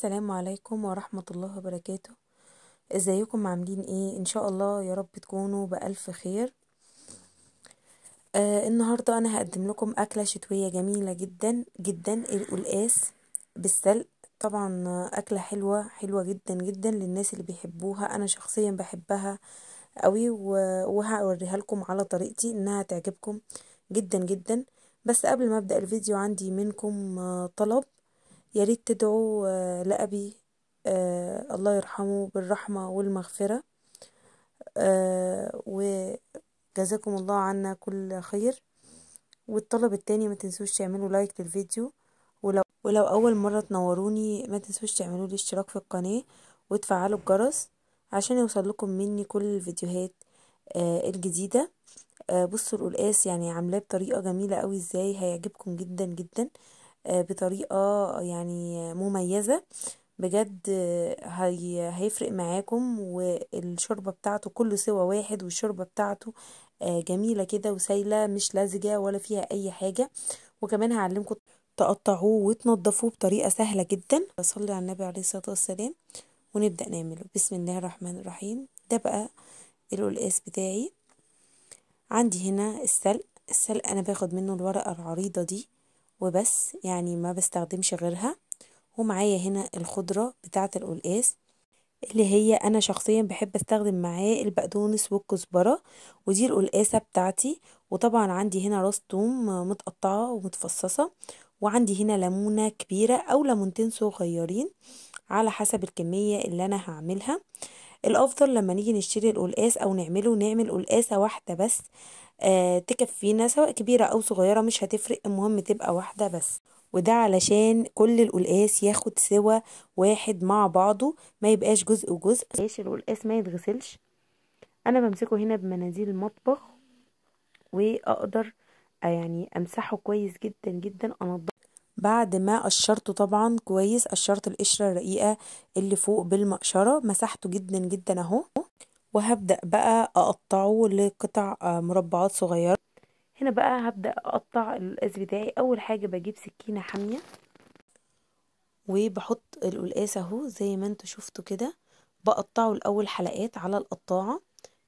السلام عليكم ورحمة الله وبركاته ازيكم عاملين ايه ان شاء الله يا رب تكونوا بألف خير آه النهاردة انا هقدم لكم اكلة شتوية جميلة جدا جدا القلقاس بالسلق طبعا اكلة حلوة حلوة جدا جدا للناس اللي بيحبوها انا شخصيا بحبها قوي وهوريها لكم على طريقتي انها تعجبكم جدا جدا بس قبل ما ابدأ الفيديو عندي منكم آه، طلب ياريت تدعوا آه، لأبي آه، الله يرحمه بالرحمة والمغفرة آه، وجزاكم الله عنا كل خير والطلب التاني ما تنسوش تعملوا لايك للفيديو ولو, ولو أول مرة تنوروني ما تنسوش تعملوا لي اشتراك في القناة وتفعلوا الجرس عشان يوصلكم مني كل الفيديوهات الجديدة بصوا القلقاس يعني عاملاه بطريقة جميلة قوي ازاي هيعجبكم جدا جدا آه، بطريقة يعني مميزة بجد آه، هي هيفرق معاكم والشوربة بتاعته كله سوا واحد والشوربة بتاعته آه، جميلة كده وسايلة مش لزجة ولا فيها أي حاجة وكمان هعلمكم تقطعوه وتنضفوه بطريقة سهلة جدا بصلي على النبي عليه الصلاة والسلام ونبدأ نعمله بسم الله الرحمن الرحيم ده بقى القلقاس بتاعي عندي هنا السلق السلق أنا باخد منه الورقة العريضة دي وبس يعني ما بستخدمش غيرها ومعايا هنا الخضرة بتاعة القلقاس اللي هي انا شخصيا بحب استخدم معاه البقدونس والكزبرة ودي القلقاسة بتاعتي وطبعا عندي هنا راس توم متقطعة ومتفصصة وعندي هنا ليمونة كبيرة او ليمونتين صغيرين على حسب الكمية اللي انا هعملها الافضل لما نيجي نشتري القلقاس او نعمله نعمل قلقاسه واحده بس آه، تكفينا سواء كبيره او صغيره مش هتفرق المهم تبقى واحده بس وده علشان كل القلقاس ياخد سوا واحد مع بعضه ما يبقاش جزء وجزء عشان القلقاس ما يتغسلش انا بمسكه هنا بمناديل المطبخ واقدر آه، يعني امسحه كويس جدا جدا انضفه بعد ما قشرته طبعا كويس قشرت القشرة الرقيقة اللي فوق بالمقشرة مسحته جدا جدا اهو وهبدأ بقى أقطعه لقطع آه، مربعات صغيرة هنا بقى هبدأ أقطع القلقاس بتاعي أول حاجة بجيب سكينة حامية وبحط القلقاس اهو زي ما انتوا شفتوا كده بقطعه لأول حلقات على القطاعة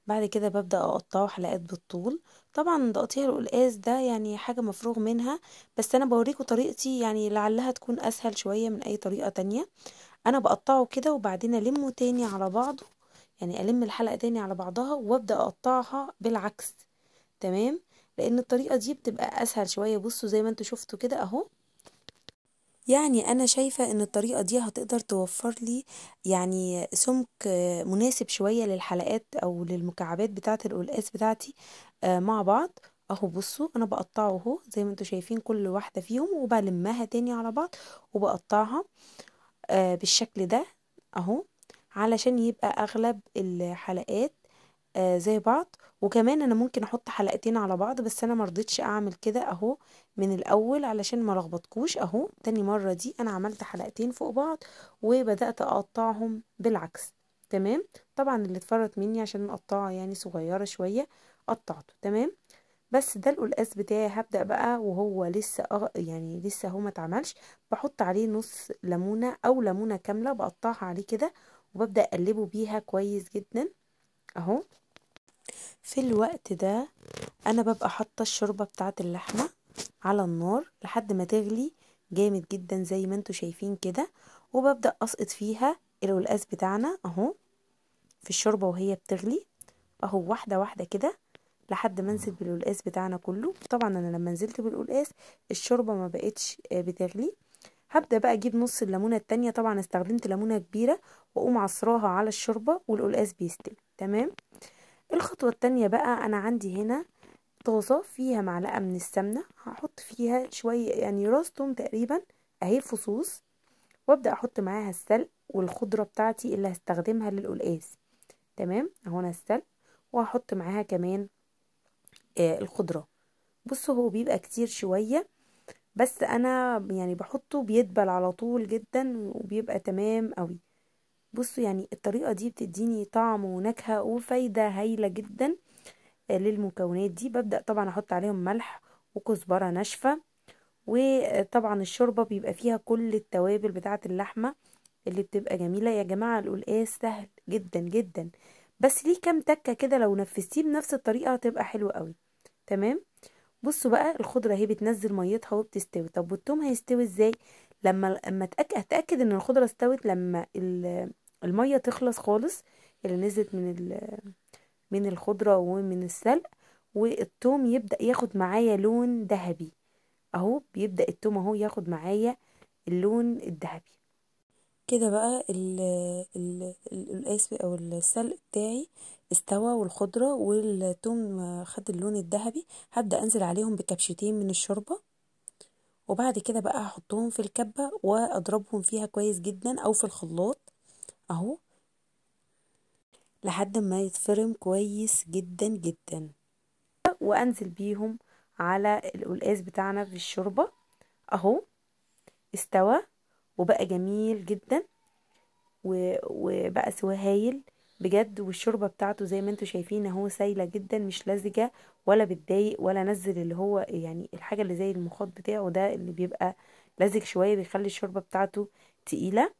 بعد كده ببدأ أقطعه حلقات بالطول طبعا تقطيع القلقاس ده يعني حاجة مفروغ منها بس أنا بوريكم طريقتي يعني لعلها تكون أسهل شوية من أي طريقة تانية أنا بقطعه كده وبعدين ألمه تاني على بعضه يعني ألم الحلقة تاني على بعضها وأبدأ أقطعها بالعكس تمام لأن الطريقة دي بتبقى أسهل شوية بصوا زي ما انتوا شفتوا كده أهو يعني أنا شايفة إن الطريقة دي هتقدر توفر لي يعني سمك مناسب شوية للحلقات أو للمكعبات بتاعة القلقاس بتاعتي آه، مع بعض اهو بصوا انا بقطعه اهو زي ما انتوا شايفين كل واحدة فيهم وبلمها تاني على بعض وبقطعها آه، بالشكل ده اهو علشان يبقى اغلب الحلقات آه، زي بعض وكمان انا ممكن احط حلقتين على بعض بس انا مرضتش اعمل كده اهو من الاول علشان ما لخبطكوش اهو تاني مرة دي انا عملت حلقتين فوق بعض وبدأت اقطعهم بالعكس تمام طبعا اللي اتفرط مني عشان مقطعه يعني صغيرة شوية قطعته تمام بس ده القلقاس بتاعي هبدأ بقى وهو لسه أغ... يعني لسه هو ما اتعملش بحط عليه نص ليمونة او ليمونة كاملة بقطعها عليه كده وببدأ اقلبه بيها كويس جدا اهو في الوقت ده انا ببقى حاطه الشوربه بتاعه اللحمه على النار لحد ما تغلي جامد جدا زي ما انتوا شايفين كده وببدا اسقط فيها القلقاس بتاعنا اهو في الشوربه وهي بتغلي اهو واحده واحده كده لحد ما انزل بالقلقاس بتاعنا كله طبعا انا لما نزلت بالقلقاس الشوربه ما بقتش بتغلي هبدا بقى اجيب نص الليمونه التانية طبعا استخدمت ليمونه كبيره واقوم عصراها على الشوربه والقلقاس بيستوي تمام الخطوة التانية بقى انا عندي هنا طاسة فيها معلقة من السمنة هحط فيها شوية يعني راس توم تقريبا اهي فصوص وابدأ احط معاها السلق والخضرة بتاعتي اللي هستخدمها للقلقاس تمام اهو انا السلق وهحط معاها كمان آه الخضرة بصوا هو بيبقى كتير شوية بس انا يعني بحطه بيدبل على طول جدا وبيبقى تمام قوي بصوا يعني الطريقة دي بتديني طعم ونكهة وفايدة هايلة جدا آه، للمكونات دي ببدأ طبعا احط عليهم ملح وكزبرة ناشفة وطبعا الشوربة بيبقى فيها كل التوابل بتاعة اللحمة اللي بتبقى جميلة يا جماعة القلقاس سهل جدا جدا بس ليه كام تكة كده لو نفذتيه بنفس الطريقة هتبقى حلوة قوي تمام بصوا بقى الخضرة اهي بتنزل ميتها وبتستوي طب والتوم هيستوي ازاي لما لما اتاكد ان الخضره استوت لما المية تخلص خالص اللي نزلت من من الخضرة ومن السلق والثوم يبدأ ياخد معايا لون ذهبي اهو بيبدأ الثوم اهو ياخد معايا اللون الذهبي كده بقى القاس او السلق بتاعي استوى والخضره والثوم خد اللون الذهبي هبدا انزل عليهم بكبشتين من الشوربه وبعد كده بقى هحطهم في الكبه واضربهم فيها كويس جدا او في الخلاط اهو لحد ما يتفرم كويس جدا جدا وانزل بيهم على القلقاس بتاعنا في الشوربة اهو استوى وبقى جميل جدا وبقى سوى هايل بجد والشوربه بتاعته زي ما انتم شايفين اهو سايله جدا مش لزجه ولا بتضايق ولا نزل اللي هو يعني الحاجه اللي زي المخاط بتاعه ده اللي بيبقى لزج شويه بيخلي الشوربه بتاعته تقيله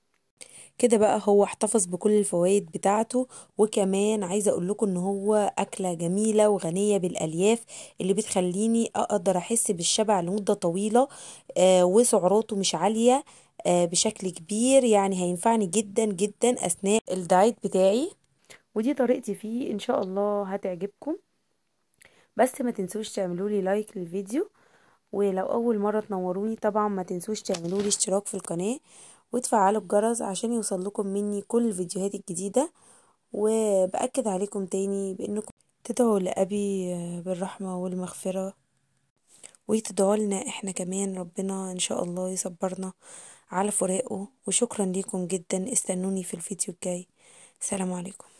كده بقى هو احتفظ بكل الفوائد بتاعته وكمان عايزه اقول لكم ان هو اكله جميله وغنيه بالالياف اللي بتخليني اقدر احس بالشبع لمده طويله آه وسعراته مش عاليه آه بشكل كبير يعني هينفعني جدا جدا اثناء الدايت بتاعي ودي طريقتي فيه ان شاء الله هتعجبكم بس ما تنسوش تعملوا لي لايك للفيديو ولو اول مره تنوروني طبعا ما تنسوش تعملوا لي اشتراك في القناه وتفعلوا الجرس عشان يوصلكم مني كل الفيديوهات الجديدة وبأكد عليكم تاني بأنكم تدعوا لأبي آه، بالرحمة والمغفرة وتدعوا لنا احنا كمان ربنا ان شاء الله يصبرنا على فراقه وشكرا ليكم جدا استنوني في الفيديو الجاي سلام عليكم